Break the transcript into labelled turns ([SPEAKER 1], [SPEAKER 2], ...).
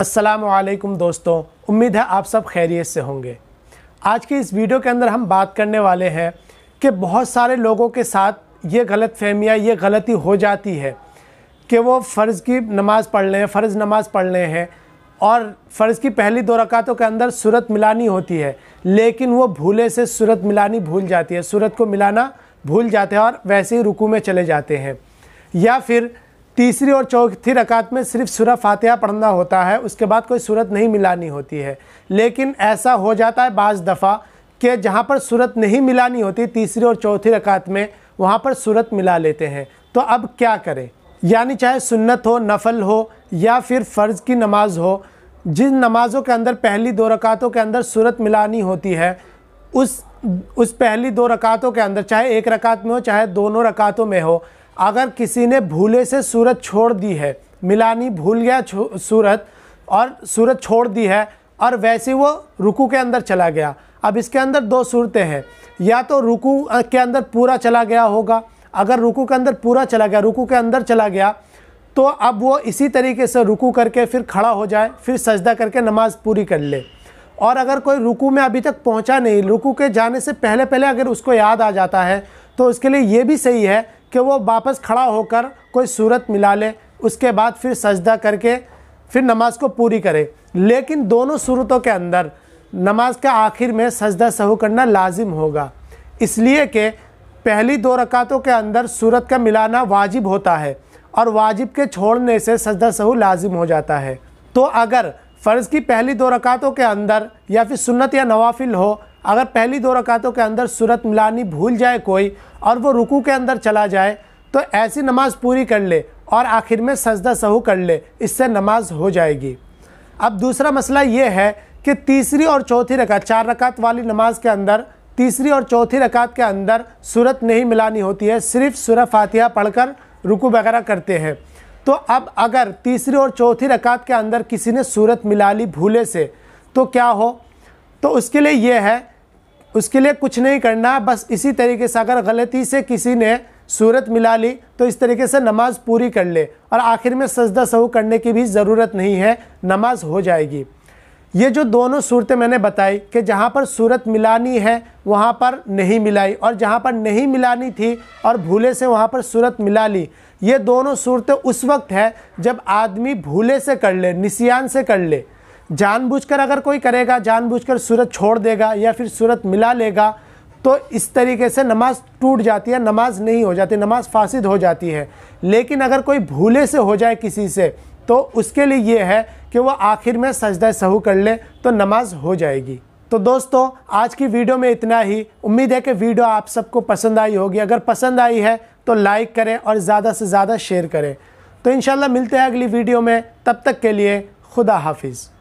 [SPEAKER 1] असलकम दोस्तों उम्मीद है आप सब खैरियत से होंगे आज के इस वीडियो के अंदर हम बात करने वाले हैं कि बहुत सारे लोगों के साथ ये गलत फहमियाँ ये गलती हो जाती है कि वो फ़र्ज़ की नमाज़ पढ़ लें फ़र्ज़ नमाज़ पढ़ लें हैं और फ़र्ज़ की पहली दो रकातों के अंदर सूरत मिलानी होती है लेकिन वो भूले से सूरत मिलानी भूल जाती है सूरत को मिलाना भूल जाते हैं और वैसे ही रुकू में चले जाते हैं या फिर तीसरी और चौथी रकात में सिर्फ सूरह फातिहा पढ़ना होता है उसके बाद कोई सूरत नहीं मिलानी होती है लेकिन ऐसा हो जाता है बाज़ दफ़ा कि जहाँ पर सूरत नहीं मिलानी होती तीसरी और चौथी रकात में वहाँ पर सूरत मिला लेते हैं तो अब क्या करें यानी चाहे सुन्नत हो नफल हो या फिर फ़र्ज़ की नमाज हो जिन नमाज़ों के अंदर पहली दो रकातों के अंदर सूरत मिलानी होती है उस उस पहली दो रकातों के अंदर चाहे एक रकात में हो चाहे दोनों रकातों में हो अगर किसी ने भूले से सूरत छोड़ दी है मिलानी भूल गया सूरत और सूरत छोड़ दी है और वैसे वो रुकू के अंदर चला गया अब इसके अंदर दो सूरतें हैं या तो रुकू के अंदर पूरा चला गया होगा अगर रुकू के अंदर पूरा चला गया रुकू के अंदर चला गया तो अब वो इसी तरीके से रुकू करके फिर खड़ा हो जाए फिर सजदा करके नमाज़ पूरी कर ले और अगर कोई रुकू में अभी तक पहुंचा नहीं रुकू के जाने से पहले पहले अगर उसको याद आ जाता है तो उसके लिए ये भी सही है कि वो वापस खड़ा होकर कोई सूरत मिला ले उसके बाद फिर सजदा करके फिर नमाज को पूरी करे लेकिन दोनों सूरतों के अंदर नमाज के आखिर में सजदा सहू करना लाजिम होगा इसलिए कि पहली दो रकातों के अंदर सूरत का मिलाना वाजिब होता है और वाजिब के छोड़ने से सजदा सहू लाजिम हो जाता है तो अगर फ़र्ज़ की पहली दो रकातों के अंदर या फिर सुन्नत या नवाफिल हो अगर पहली दो रकातों के अंदर सूरत मिलानी भूल जाए कोई और वो रुकू के अंदर चला जाए तो ऐसी नमाज़ पूरी कर ले और आखिर में सजदा सहू कर ले इससे नमाज हो जाएगी अब दूसरा मसला ये है कि तीसरी और चौथी रकात चार रकात वाली नमाज के अंदर तीसरी और चौथी रकात के अंदर सूरत नहीं मिलानी होती है सिर्फ सूरह फातिहा पढ़कर रुकू वगैरह करते हैं तो अब अगर तीसरी और चौथी रकात के अंदर किसी ने सूरत मिला ली भूले से तो क्या हो तो उसके लिए यह है उसके लिए कुछ नहीं करना बस इसी तरीके से अगर गलती से किसी ने सूरत मिला ली तो इस तरीके से नमाज पूरी कर ले और आखिर में सजदा सहू करने की भी ज़रूरत नहीं है नमाज हो जाएगी ये जो दोनों सूरतें मैंने बताई कि जहाँ पर सूरत मिलानी है वहाँ पर नहीं मिलाई और जहाँ पर नहीं मिलानी थी और भूले से वहाँ पर सूरत मिला ली ये दोनों सूरतें उस वक्त है जब आदमी भूले से कर ले निसियान से कर ले जानबूझकर अगर कोई करेगा जानबूझकर सूरत छोड़ देगा या फिर सूरत मिला लेगा तो इस तरीके से नमाज टूट जाती है नमाज नहीं हो जाती नमाज फासिद हो जाती है लेकिन अगर कोई भूले से हो जाए किसी से तो उसके लिए ये है कि वह आखिर में सजदा सहू कर ले तो नमाज हो जाएगी तो दोस्तों आज की वीडियो में इतना ही उम्मीद है कि वीडियो आप सबको पसंद आई होगी अगर पसंद आई है तो लाइक करें और ज़्यादा से ज़्यादा शेयर करें तो इन मिलते हैं अगली वीडियो में तब तक के लिए खुदा हाफिज़